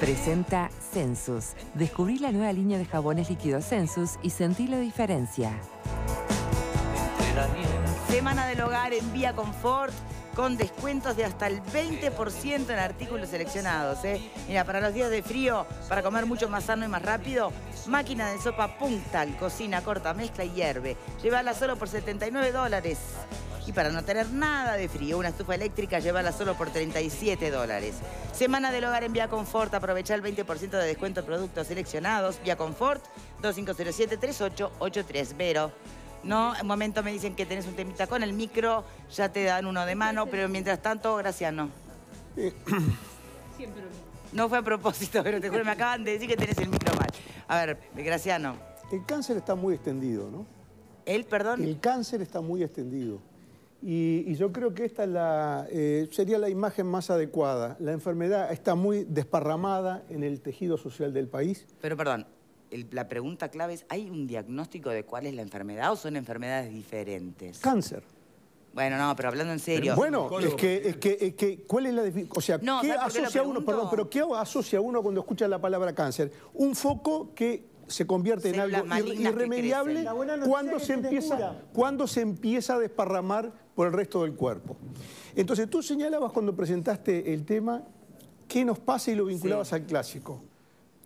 Presenta Census. Descubrí la nueva línea de jabones líquidos Census y sentí la diferencia. Semana del Hogar en Vía Confort con descuentos de hasta el 20% en artículos seleccionados. ¿eh? Mira, para los días de frío, para comer mucho más sano y más rápido, máquina de sopa Punctal. cocina corta, mezcla y hierve. Llévala solo por 79 dólares y para no tener nada de frío, una estufa eléctrica llévala solo por 37 dólares. Semana del hogar en Vía Confort, aprovecha el 20% de descuento de productos seleccionados. Via Confort 2507-3883. Vero. No, en un momento me dicen que tenés un temita con el micro, ya te dan uno de mano, pero mientras tanto, Graciano. Siempre No fue a propósito, pero te juro, me acaban de decir que tenés el micro mal. A ver, Graciano. El cáncer está muy extendido, ¿no? ¿El, perdón? El cáncer está muy extendido. Y, yo creo que esta la, eh, sería la imagen más adecuada. La enfermedad está muy desparramada en el tejido social del país. Pero perdón, la pregunta clave es, ¿hay un diagnóstico de cuál es la enfermedad o son enfermedades diferentes? Cáncer. Bueno, no, pero hablando en serio. bueno, es que, ¿cuál es la O sea, ¿qué asocia uno, perdón, pero qué asocia uno cuando escucha la palabra cáncer? Un foco que se convierte en algo irremediable cuando se, empieza, cuando se empieza a desparramar por el resto del cuerpo. Entonces tú señalabas cuando presentaste el tema qué nos pasa y lo vinculabas al clásico.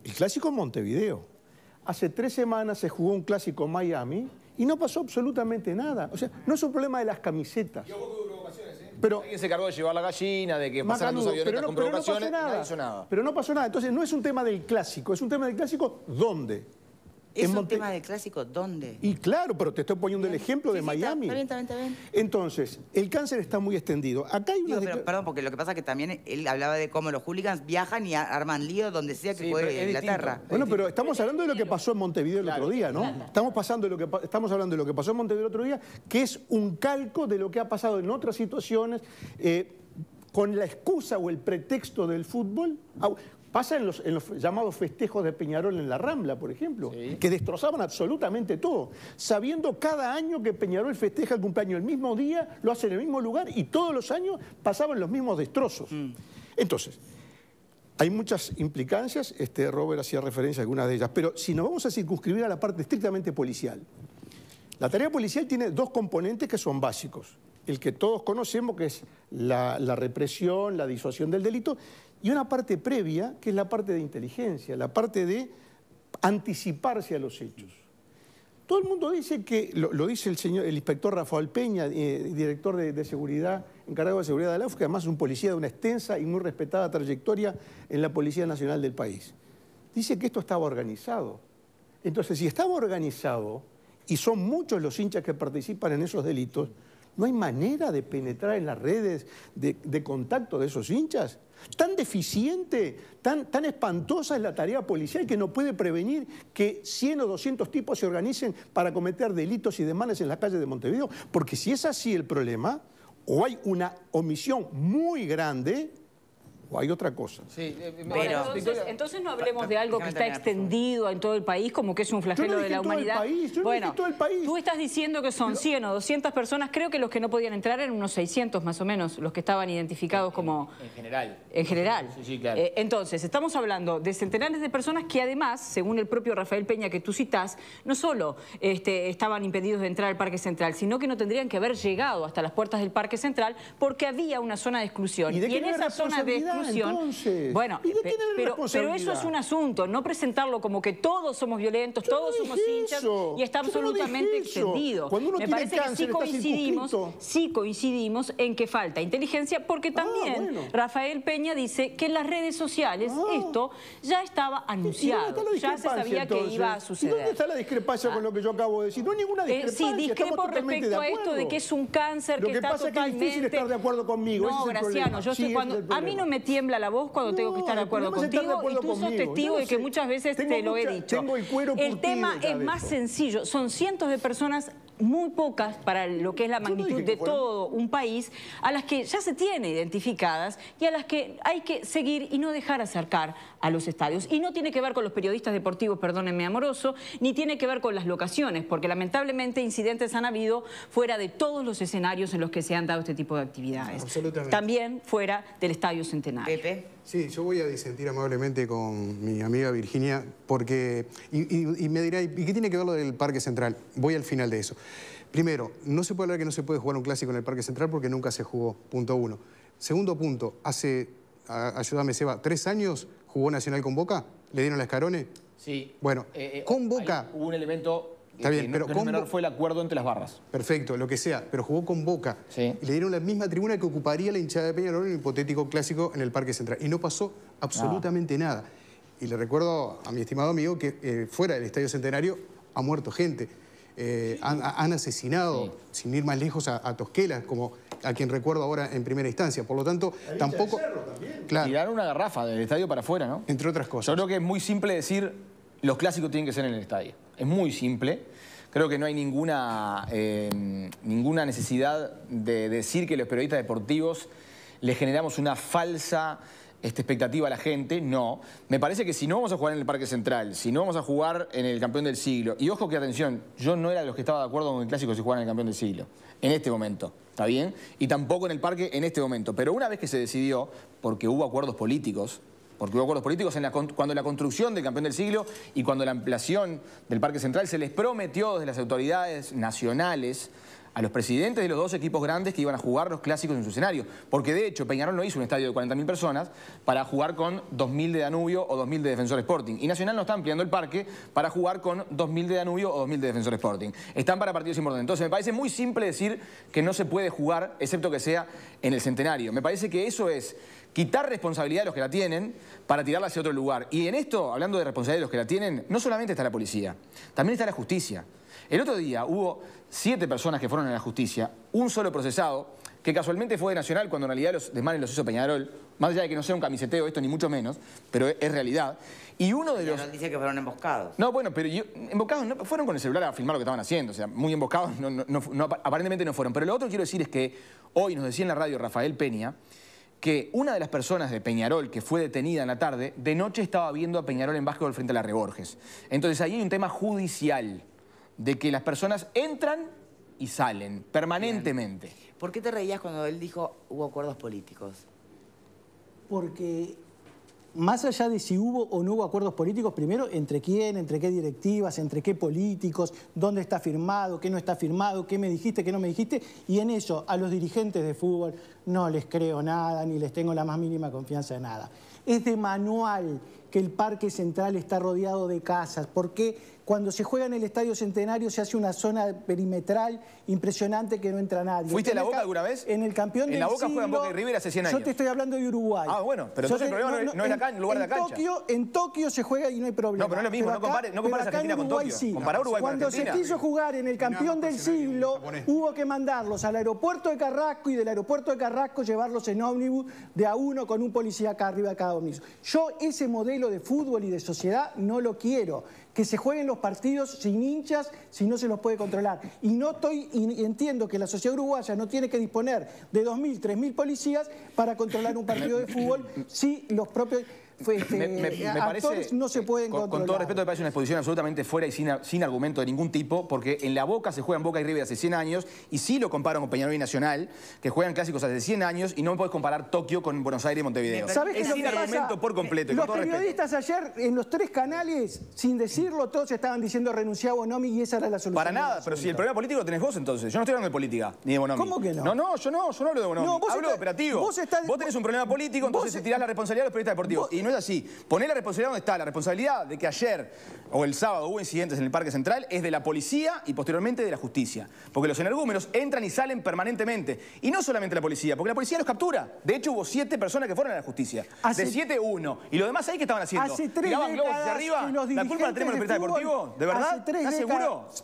El clásico Montevideo. Hace tres semanas se jugó un clásico Miami y no pasó absolutamente nada. O sea, no es un problema de las camisetas. Pero, Alguien se cargó de llevar la gallina, de que pasaran los aviones no, con pero no pasó nada. nada. Pero no pasó nada. Entonces no es un tema del clásico, es un tema del clásico ¿dónde? Es un tema de clásico, ¿dónde? Y claro, pero te estoy poniendo el ejemplo de Miami. Entonces, el cáncer está muy extendido. Acá hay una... perdón, porque lo que pasa es que también él hablaba de cómo los hooligans viajan y arman lío donde sea que puede Inglaterra. Bueno, pero estamos hablando de lo que pasó en Montevideo el otro día, ¿no? Estamos, pasando lo que, estamos hablando de lo que pasó en Montevideo el otro día, que es un calco de lo que ha pasado en otras situaciones. Eh, con la excusa o el pretexto del fútbol, Pasa en los, llamados festejos de Peñarol en la Rambla, por ejemplo, que destrozaban absolutamente todo, sabiendo cada año que Peñarol festeja el cumpleaños el mismo día, lo hace en el mismo lugar y todos los años pasaban los mismos destrozos. Mm. Entonces, hay muchas implicancias, este, Robert hacía referencia a algunas de ellas, pero si nos vamos a circunscribir a la parte estrictamente policial, la tarea policial tiene dos componentes que son básicos. El que todos conocemos, que es la represión, la disuasión del delito, y una parte previa, que es la parte de inteligencia, la parte de anticiparse a los hechos. Todo el mundo dice que, lo, dice el, señor, el inspector Rafael Peña, eh, director de, seguridad, encargado de seguridad de la que además es un policía de una extensa y muy respetada trayectoria en la Policía Nacional del país. Dice que esto estaba organizado. Entonces, si estaba organizado y son muchos los hinchas que participan en esos delitos, no hay manera de penetrar en las redes de, contacto de esos hinchas. Tan deficiente, tan, tan, espantosa es la tarea policial que no puede prevenir que 100 o 200 tipos se organicen para cometer delitos y desmanes en las calles de Montevideo. Porque si es así el problema, o hay una omisión muy grande ¿O hay otra cosa? Eh, eh, entonces, no hablemos de algo que está extendido en todo el país, como que es un flagelo de la humanidad. bueno, tú estás diciendo que son 100 o 200 personas, creo que los que no podían entrar eran unos 600 más o menos, los que estaban identificados como... En general. En general. Sí, sí, claro. Eh, entonces, estamos hablando de centenares de personas que además, según el propio Rafael Peña que tú citas no solo este, estaban impedidos de entrar al Parque Central, sino que no tendrían que haber llegado hasta las puertas del Parque Central porque había una zona de exclusión. Y, en esa zona de bueno, pero, eso es un asunto, no presentarlo como que todos somos violentos, todos somos hinchas y está absolutamente extendido. Me parece que sí coincidimos, sí coincidimos en que falta inteligencia, porque ah, también Rafael Peña dice que en las redes sociales ah. esto ya estaba anunciado, ya se sabía que iba a suceder. ¿Y dónde está la discrepancia con lo que yo acabo de decir? No hay ninguna discrepancia. Eh, sí, discrepo respecto a esto de que es un cáncer lo que, está pasa es que es difícil estar de acuerdo conmigo. No, Graciano, yo sé cuando... A mí no me tiembla la voz cuando tengo que estar de acuerdo contigo y tú sos testigo de que muchas veces te lo he dicho. el tema es más sencillo. Son cientos de personas muy pocas para lo que es la magnitud de todo un país, a las que ya se tiene identificadas y a las que hay que seguir y no dejar acercar a los estadios. Y no tiene que ver con los periodistas deportivos, perdónenme amoroso, ni tiene que ver con las locaciones, porque lamentablemente incidentes han habido fuera de todos los escenarios en los que se han dado este tipo de actividades. También fuera del Estadio Centenario. Sí, yo voy a disentir amablemente con mi amiga Virginia, porque. Y, me dirá, ¿y qué tiene que ver lo del Parque Central? Voy al final de eso. Primero, no se puede hablar que no se puede jugar un clásico en el Parque Central porque nunca se jugó, punto uno. Segundo punto, hace, a, ayúdame Seba, tres años jugó Nacional con Boca, le dieron la Escarone. Sí. Bueno, eh, eh, con Boca. Hubo un elemento Está bien, pero fue el acuerdo entre las barras. Perfecto, lo que sea, pero jugó con Boca. Y le dieron la misma tribuna que ocuparía la hinchada de Peñarol en el hipotético clásico en el Parque Central. Y no pasó absolutamente nada. Y le recuerdo a mi estimado amigo que eh, fuera del Estadio Centenario ha muerto gente. Eh, han, asesinado, sin ir más lejos, a, Tosquelas, como a quien recuerdo ahora en primera instancia. Por lo tanto, tampoco... Tiraron una garrafa del estadio para afuera, ¿no? Entre otras cosas. Yo creo que es muy simple decir los clásicos tienen que ser en el estadio. Es muy simple. Creo que no hay ninguna, em, ninguna necesidad de decir que los periodistas deportivos le generamos una falsa este, expectativa a la gente, no. Me parece que si no vamos a jugar en el Parque Central, si no vamos a jugar en el Campeón del Siglo, y ojo que atención, yo no era de los que estaba de acuerdo con el Clásico si jugaran en el Campeón del Siglo, en este momento, ¿está bien? Y tampoco en el Parque en este momento, pero una vez que se decidió, porque hubo acuerdos políticos, porque hubo acuerdos políticos cuando la construcción del campeón del siglo y cuando la ampliación del Parque Central se les prometió desde las autoridades nacionales a los presidentes de los dos equipos grandes que iban a jugar los clásicos en su escenario. Porque de hecho Peñarol no hizo un estadio de 40.000 personas para jugar con 2.000 de Danubio o 2.000 de Defensor Sporting. Y Nacional no está ampliando el parque para jugar con 2.000 de Danubio o 2.000 de Defensor Sporting. Están para partidos importantes. Entonces me parece muy simple decir que no se puede jugar, excepto que sea en el centenario. Me parece que eso es quitar responsabilidad a los que la tienen para tirarla hacia otro lugar. Y en esto, hablando de responsabilidad de los que la tienen, no solamente está la policía, también está la justicia. El otro día hubo siete personas que fueron a la justicia, un solo procesado, que casualmente fue de Nacional cuando en realidad los desmanes los hizo Peñarol, más allá de que no sea un camiseteo esto ni mucho menos, pero es realidad. Y uno de los... No dice que fueron emboscados. No, bueno, pero yo, emboscados no, fueron con el celular a filmar lo que estaban haciendo, o sea, muy emboscados, aparentemente no fueron. Pero lo otro que quiero decir es que hoy nos decía en la radio Rafael Peña que una de las personas de Peñarol que fue detenida en la tarde, de noche estaba viendo a Peñarol en básquetbol frente a la Reborges. Entonces ahí hay un tema judicial de que las personas entran y salen permanentemente. ¿Por qué te reías cuando él dijo hubo acuerdos políticos? Porque más allá de si hubo o no hubo acuerdos políticos, primero, entre quién, entre qué directivas, entre qué políticos, dónde está firmado, qué no está firmado, qué me dijiste, qué no me dijiste, y en eso a los dirigentes de fútbol no les creo nada, ni les tengo la más mínima confianza de nada. Es de manual que el Parque Central está rodeado de casas, ¿Por qué? Cuando se juega en el Estadio Centenario se hace una zona perimetral impresionante que no entra nadie. ¿Fuiste a la Boca alguna vez? En el campeón siglo... En la Boca siglo, juegan Boca y River hace 100 años. Yo te estoy hablando de Uruguay. Ah, bueno, pero entonces el problema no, es la cancha, el lugar de la cancha. Tokio, en Tokio se juega y no hay problema. No, pero no es lo mismo, no compares, no compares Argentina con Tokio. Sí. Compará Uruguay Cuando con Argentina. se quiso jugar en el campeón del siglo, hubo que mandarlos al aeropuerto de Carrasco y del aeropuerto de Carrasco llevarlos en ómnibus de a uno con un policía acá arriba de cada ómnibus. Yo ese modelo de fútbol y de sociedad no lo quiero que se jueguen los partidos sin hinchas si no se los puede controlar. Y no estoy y entiendo que la sociedad uruguaya no tiene que disponer de 2.000, 3.000 policías para controlar un partido de fútbol si los propios me, eh, parece, no se pueden con, todo respeto, me parece una exposición absolutamente fuera y sin, argumento de ningún tipo, porque en la Boca se juega en Boca y River hace 100 años, y si lo comparo con Peñarol y Nacional, que juegan clásicos hace 100 años, y no me puedes comparar Tokio con Buenos Aires y Montevideo. ¿Sabes es sin argumento por completo. los periodistas ayer, en los tres canales, sin decirlo, todos estaban diciendo renunciar a Bonomi y esa era la solución. Para nada, pero si el problema político lo tenés vos entonces. Yo no estoy hablando de política, ni de Bonomi. ¿Cómo que no? No, no, yo no, yo no hablo de Bonomi. hablo de operativo. Vos, tenés un problema político, entonces se tirás la responsabilidad a los periodistas deportivos no es así. Poner la responsabilidad donde está. La responsabilidad de que ayer o el sábado hubo incidentes en el Parque Central es de la policía y posteriormente de la justicia. Porque los energúmenos entran y salen permanentemente. Y no solamente la policía, porque la policía los captura. De hecho, hubo siete personas que fueron a la justicia. Hace... De siete, uno. Y los demás ahí que estaban haciendo. Hace tres globos arriba. la culpa la tenemos de Deportivo. ¿De verdad? Hace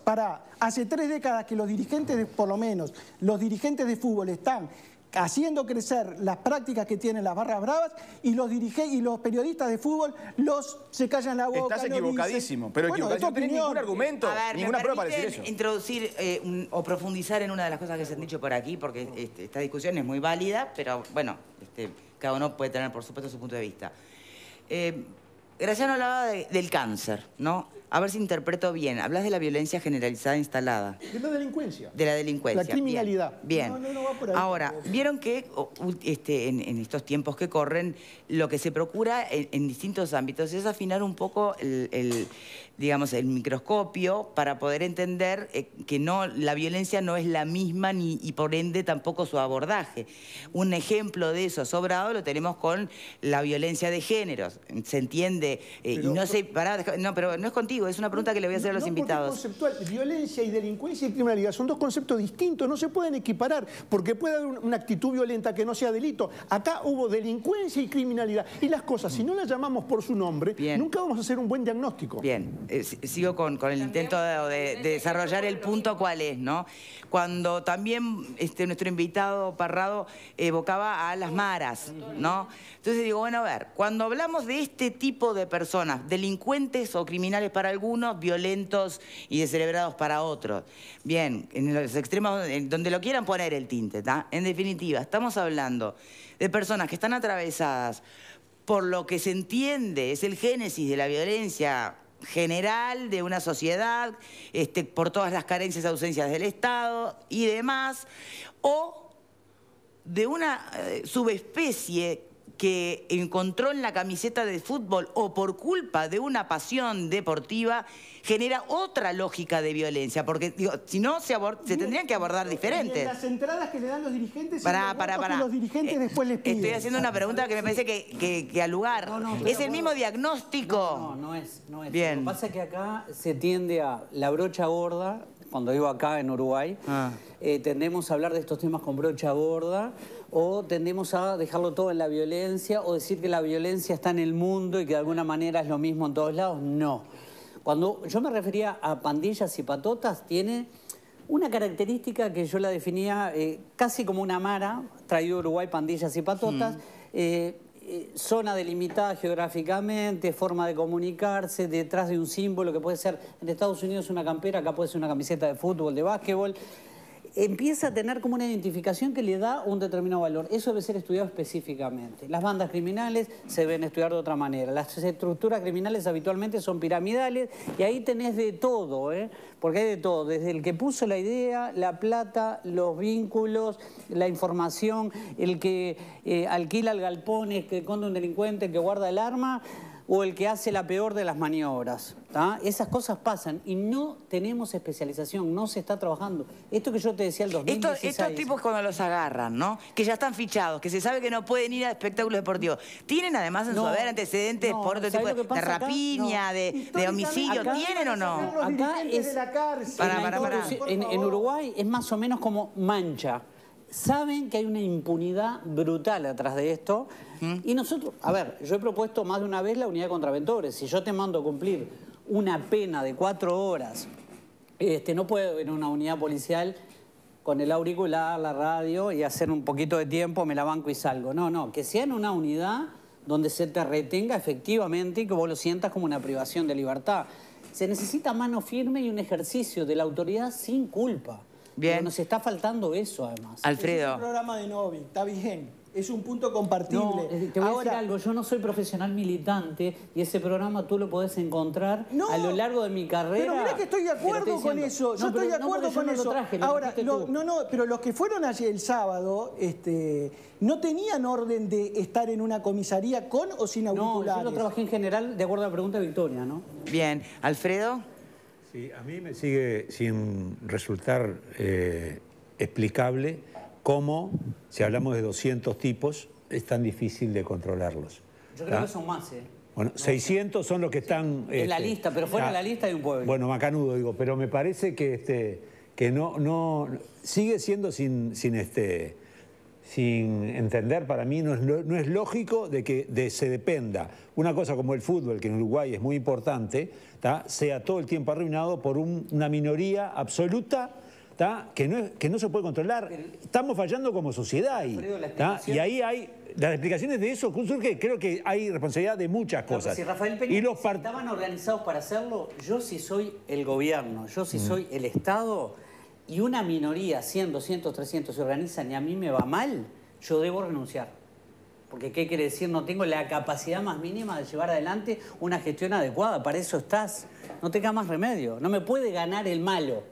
Para, hace tres décadas que los dirigentes, por lo menos, los dirigentes de fútbol están haciendo crecer las prácticas que tienen las barras bravas y los dirige y los periodistas de fútbol los se callan la boca. Estás equivocadísimo, pero bueno, no tenés ningún argumento, ninguna prueba para decir eso. introducir eh, o profundizar en una de las cosas que se han dicho por aquí, porque este, esta discusión es muy válida, pero bueno, este, cada uno puede tener, por supuesto, su punto de vista. Eh, Graciano hablaba del cáncer, ¿no? A ver si interpreto bien. Hablas de la violencia generalizada instalada. De la delincuencia. De la delincuencia. La criminalidad. Bien. No, no, no va por ahí, Ahora, vieron que este, en, estos tiempos que corren, lo que se procura en, distintos ámbitos es afinar un poco el digamos, el microscopio para poder entender eh, que no, la violencia no es la misma ni, y por ende tampoco su abordaje. Un ejemplo de eso sobrado lo tenemos con la violencia de género. ¿Se entiende? Eh, y no sé, pará, no, pero no es contigo, es una pregunta que le voy a hacer a los invitados. violencia y delincuencia y criminalidad son dos conceptos distintos, no se pueden equiparar, porque puede haber una actitud violenta que no sea delito. Acá hubo delincuencia y criminalidad. Y las cosas, si mm. no las llamamos por su nombre, nunca vamos a hacer un buen diagnóstico. Bien. Eh, sigo con, el intento de, desarrollar el punto cuál es, ¿no? Cuando también este, nuestro invitado Parrado eh, evocaba a las maras, ¿no? Entonces digo, bueno, a ver, cuando hablamos de este tipo de personas, delincuentes o criminales para algunos, violentos y descerebrados para otros, bien, en los extremos, donde lo quieran poner el tinte, ¿está? En definitiva, estamos hablando de personas que están atravesadas por lo que se entiende, es el génesis de la violencia general de una sociedad, este, por todas las carencias, ausencias del Estado y demás, o de una eh, subespecie que encontró en la camiseta de fútbol o por culpa de una pasión deportiva genera otra lógica de violencia, porque si no se, tendrían que abordar diferentes. las entradas que le dan los dirigentes, para, para, para. los dirigentes eh, después les piden. Estoy haciendo una pregunta que me parece que, que, al lugar. ¿Es el mismo diagnóstico? No, no, es, no es. Bien. Lo que pasa es que acá se tiende a la brocha gorda cuando vivo acá en Uruguay, ah. eh, tendemos a hablar de estos temas con brocha gorda o tendemos a dejarlo todo en la violencia o decir que la violencia está en el mundo y que de alguna manera es lo mismo en todos lados. No. Cuando yo me refería a pandillas y patotas, tiene una característica que yo la definía eh, casi como una mara, traído a Uruguay pandillas y patotas. Mm. Eh, eh, zona delimitada geográficamente, forma de comunicarse, detrás de un símbolo que puede ser en Estados Unidos una campera, acá puede ser una camiseta de fútbol, de básquetbol empieza a tener como una identificación que le da un determinado valor. Eso debe ser estudiado específicamente. Las bandas criminales se deben estudiar de otra manera. Las estructuras criminales habitualmente son piramidales y ahí tenés de todo, ¿eh? porque hay de todo, desde el que puso la idea, la plata, los vínculos, la información, el que eh, alquila el galpón, el que conde un delincuente, el que guarda el arma o el que hace la peor de las maniobras. Esas cosas pasan y no tenemos especialización, no se está trabajando. Esto que yo te decía el 2016... Estos, tipos cuando los agarran, ¿no? Que ya están fichados, que se sabe que no pueden ir a espectáculos deportivos. ¿Tienen además en su haber antecedentes por tipo de, rapiña, de, de, homicidio? ¿Tienen o no? Acá es... la cárcel, para, en Uruguay es más o menos como mancha saben que hay una impunidad brutal atrás de esto. Y nosotros, a ver, yo he propuesto más de una vez la unidad de contraventores. Si yo te mando a cumplir una pena de cuatro horas, este, no puedo en una unidad policial con el auricular, la radio y hacer un poquito de tiempo, me la banco y salgo. No, no, que sea en una unidad donde se te retenga efectivamente y que vos lo sientas como una privación de libertad. Se necesita mano firme y un ejercicio de la autoridad sin culpa nos está faltando eso, además. Alfredo. Es un programa de Novi, está bien. Es un punto compartible. Eh, te voy a decir algo, yo no soy profesional militante y ese programa tú lo podés encontrar a lo largo de mi carrera. Pero mirá que estoy de acuerdo con eso. Yo estoy de acuerdo con eso. Ahora, no, no, pero los que fueron allí el sábado, este, no tenían orden de estar en una comisaría con o sin auriculares. No, yo lo trabajé en general de acuerdo a la pregunta de Victoria, ¿no? Bien, Alfredo. Sí, a mí me sigue sin resultar eh, explicable cómo, si hablamos de 200 tipos, es tan difícil de controlarlos. Yo creo que ¿Ah? son más, ¿eh? Bueno, 600 son los que están... en este, la lista, pero fuera de la ah, lista hay un pueblo. Bueno, macanudo, digo, pero me parece que, este, que no, no... Sigue siendo sin, sin este sin entender, para mí no es, lógico de que se dependa una cosa como el fútbol, que en Uruguay es muy importante, sea todo el tiempo arruinado por una minoría absoluta que no, que no se puede controlar. Estamos fallando como sociedad ahí. Y ahí hay... Las explicaciones de eso surge, creo que hay responsabilidad de muchas cosas. si Rafael y los si estaban organizados para hacerlo, yo si soy el gobierno, yo si soy el Estado y una minoría, 100, 200, 300, se organizan y a mí me va mal, yo debo renunciar. Porque ¿qué quiere decir? No tengo la capacidad más mínima de llevar adelante una gestión adecuada. Para eso estás. No tenga más remedio. No me puede ganar el malo.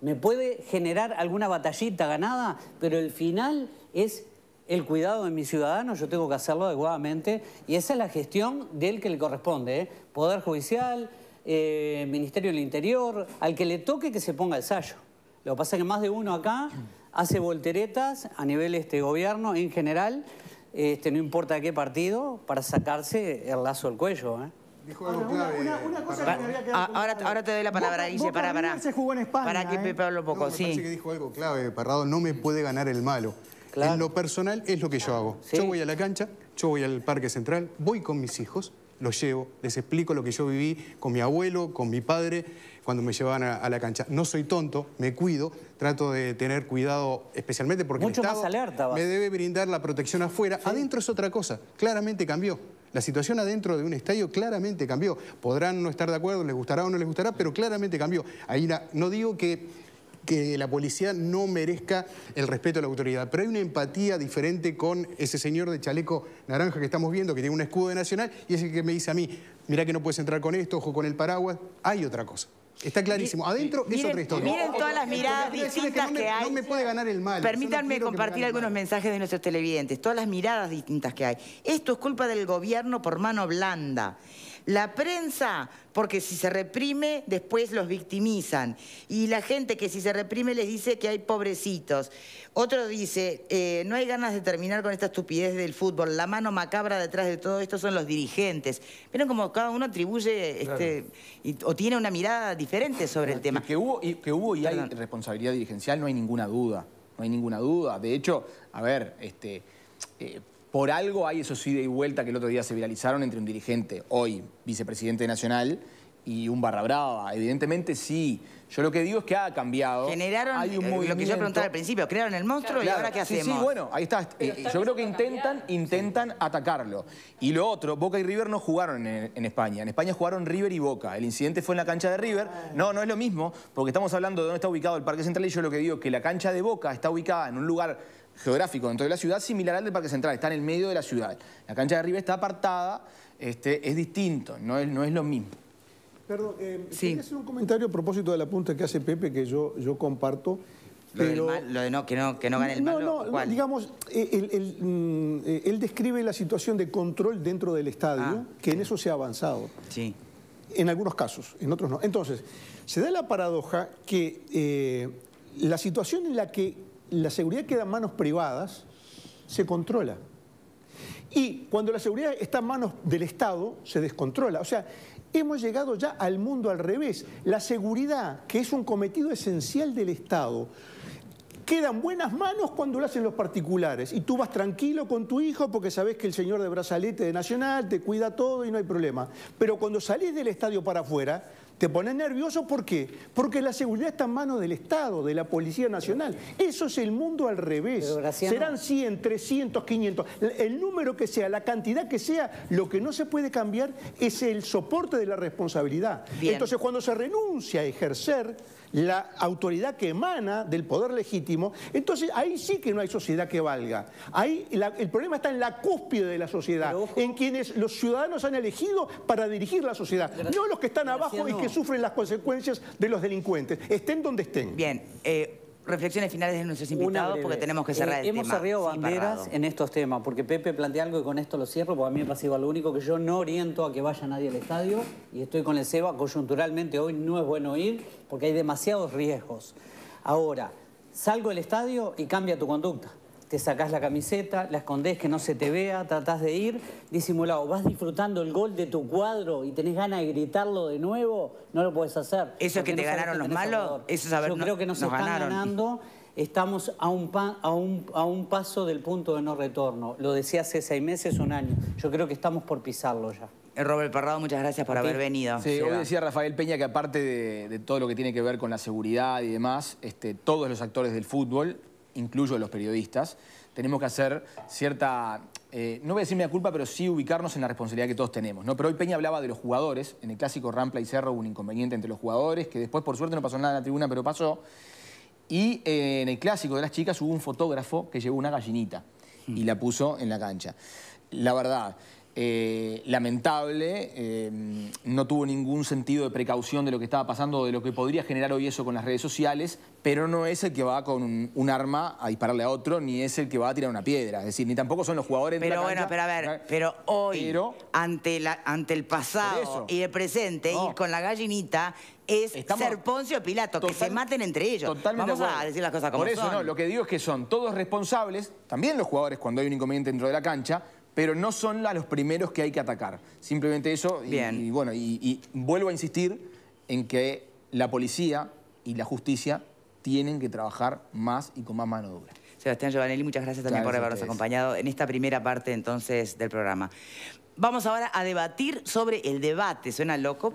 Me puede generar alguna batallita ganada, pero el final es el cuidado de mis ciudadanos. Yo tengo que hacerlo adecuadamente. Y esa es la gestión del que le corresponde. ¿eh? Poder Judicial, eh, Ministerio del Interior, al que le toque que se ponga el sallo. Lo que pasa es que más de uno acá hace volteretas a nivel este gobierno en general, este, no importa qué partido, para sacarse el lazo del cuello. ¿eh? Dijo algo clave. ahora, te doy la palabra, Guille, para, para. jugó en España, para que un ¿eh? poco, no, me sí. dijo algo clave, Parrado, no me puede ganar el malo. En lo personal es lo que yo hago. Yo voy a la cancha, yo voy al parque central, voy con mis hijos, los llevo, les explico lo que yo viví con mi abuelo, con mi padre cuando me llevaban a, la cancha. No soy tonto, me cuido, trato de tener cuidado especialmente porque me debe brindar la protección afuera. Adentro es otra cosa, claramente cambió. La situación adentro de un estadio claramente cambió. Podrán no estar de acuerdo, les gustará o no les gustará, pero claramente cambió. Ahí no digo que, la policía no merezca el respeto a la autoridad, pero hay una empatía diferente con ese señor de chaleco naranja que estamos viendo, que tiene un escudo de nacional, y es el que me dice a mí, mirá que no puedes entrar con esto, ojo con el paraguas, hay otra cosa. Está clarísimo. Adentro miren, es Miren todas las miradas distintas que, hay. No me puede ganar el mal. Permítanme compartir algunos mensajes de nuestros televidentes. Todas las miradas distintas que hay. Esto es culpa del gobierno por mano blanda. La prensa, porque si se reprime, después los victimizan. Y la gente que si se reprime les dice que hay pobrecitos. Otro dice, eh, no hay ganas de terminar con esta estupidez del fútbol. La mano macabra detrás de todo esto son los dirigentes. Vieron como cada uno atribuye este, o tiene una mirada diferente sobre el tema. Que hubo y, que hubo y hay responsabilidad dirigencial, no hay ninguna duda. No hay ninguna duda. De hecho, a ver, este... Eh, por algo hay esos ida y vuelta que el otro día se viralizaron entre un dirigente, hoy vicepresidente nacional, y un barra brava. Evidentemente sí. Yo lo que digo es que ha cambiado. Generaron lo que yo preguntaba al principio, crearon el monstruo y ahora qué hacemos. Sí, bueno, ahí eh, está. yo creo que intentan, intentan atacarlo. Y lo otro, Boca y River no jugaron en, en, España. En España jugaron River y Boca. El incidente fue en la cancha de River. Ah. No, no es lo mismo, porque estamos hablando de dónde está ubicado el Parque Central y yo lo que digo es que la cancha de Boca está ubicada en un lugar geográfico dentro de la ciudad similar al del Parque Central, está en el medio de la ciudad. La cancha de arriba está apartada, este, es distinto, no es, no es lo mismo. Perdón, quería eh, hacer un comentario a propósito de la punta que hace Pepe, que yo, yo comparto. Pero... Lo, de no, que no, que no gane el malo. No, no, digamos, eh, mm, eh, él, describe la situación de control dentro del estadio, ah, que en eso se ha avanzado. Sí. En algunos casos, en otros no. Entonces, se da la paradoja que la situación en la que la seguridad queda en manos privadas, se controla. Y cuando la seguridad está en manos del Estado, se descontrola. O sea, hemos llegado ya al mundo al revés. La seguridad, que es un cometido esencial del Estado, queda en buenas manos cuando lo hacen los particulares. Y tú vas tranquilo con tu hijo porque sabes que el señor de brazalete de Nacional te cuida todo y no hay problema. Pero cuando salís del estadio para afuera, te pones nervioso, ¿por qué? Porque la seguridad está en manos del Estado, de la Policía Nacional. Eso es el mundo al revés. Serán 100, 300, 500. El número que sea, la cantidad que sea, lo que no se puede cambiar es el soporte de la responsabilidad. Entonces, cuando se renuncia a ejercer la autoridad que emana del poder legítimo, entonces ahí sí que no hay sociedad que valga. Ahí el problema está en la cúspide de la sociedad, en quienes los ciudadanos han elegido para dirigir la sociedad, no los que están abajo y que sufren las consecuencias de los delincuentes, estén donde estén. Bien, eh, reflexiones finales de nuestros invitados porque tenemos que cerrar eh, el hemos Hemos banderas en estos temas, porque Pepe plantea algo y con esto lo cierro, porque a mí me pasa igual. Lo único que yo no oriento a que vaya nadie al estadio y estoy con el SEBA, coyunturalmente hoy no es bueno ir porque hay demasiados riesgos. Ahora, salgo del estadio y cambia tu conducta te sacás la camiseta, la escondés que no se te vea, tratás de ir disimulado. Vas disfrutando el gol de tu cuadro y tenés ganas de gritarlo de nuevo, no lo puedes hacer. ¿Eso es que te ganaron los malos? Eso Yo creo que nos, están ganando estamos a un, paso del punto de no retorno. Lo decía hace seis meses, un año. Yo creo que estamos por pisarlo ya. Eh, Robert Parrado, muchas gracias por haber venido. Sí, hoy decía Rafael Peña que aparte de, todo lo que tiene que ver con la seguridad y demás, este, todos los actores del fútbol incluyo a los periodistas, tenemos que hacer cierta, eh, no voy a decir mea culpa, pero sí ubicarnos en la responsabilidad que todos tenemos. ¿no? Pero hoy Peña hablaba de los jugadores, en el clásico Rampla y Cerro hubo un inconveniente entre los jugadores, que después por suerte no pasó nada en la tribuna, pero pasó. Y eh, en el clásico de las chicas hubo un fotógrafo que llevó una gallinita y la puso en la cancha. La verdad, eh, lamentable, eh, no tuvo ningún sentido de precaución de lo que estaba pasando, de lo que podría generar hoy eso con las redes sociales, pero no es el que va con un, arma a dispararle a otro, ni es el que va a tirar una piedra, es decir, ni tampoco son los jugadores pero bueno, pero a ver, ¿Eh? pero hoy, ante, la, ante el pasado y el presente, ir con la gallinita es ser Poncio Pilato, que se maten entre ellos. Totalmente Vamos a decir las cosas como Por eso, no, lo que digo es que son todos responsables, también los jugadores cuando hay un inconveniente dentro de la cancha, pero no son los primeros que hay que atacar. Simplemente eso. Bien. Y, bueno, y, vuelvo a insistir en que la policía y la justicia tienen que trabajar más y con más mano dura. Sebastián Giovanelli, muchas gracias también por habernos acompañado en esta primera parte entonces del programa. Vamos ahora a debatir sobre el debate. Suena loco.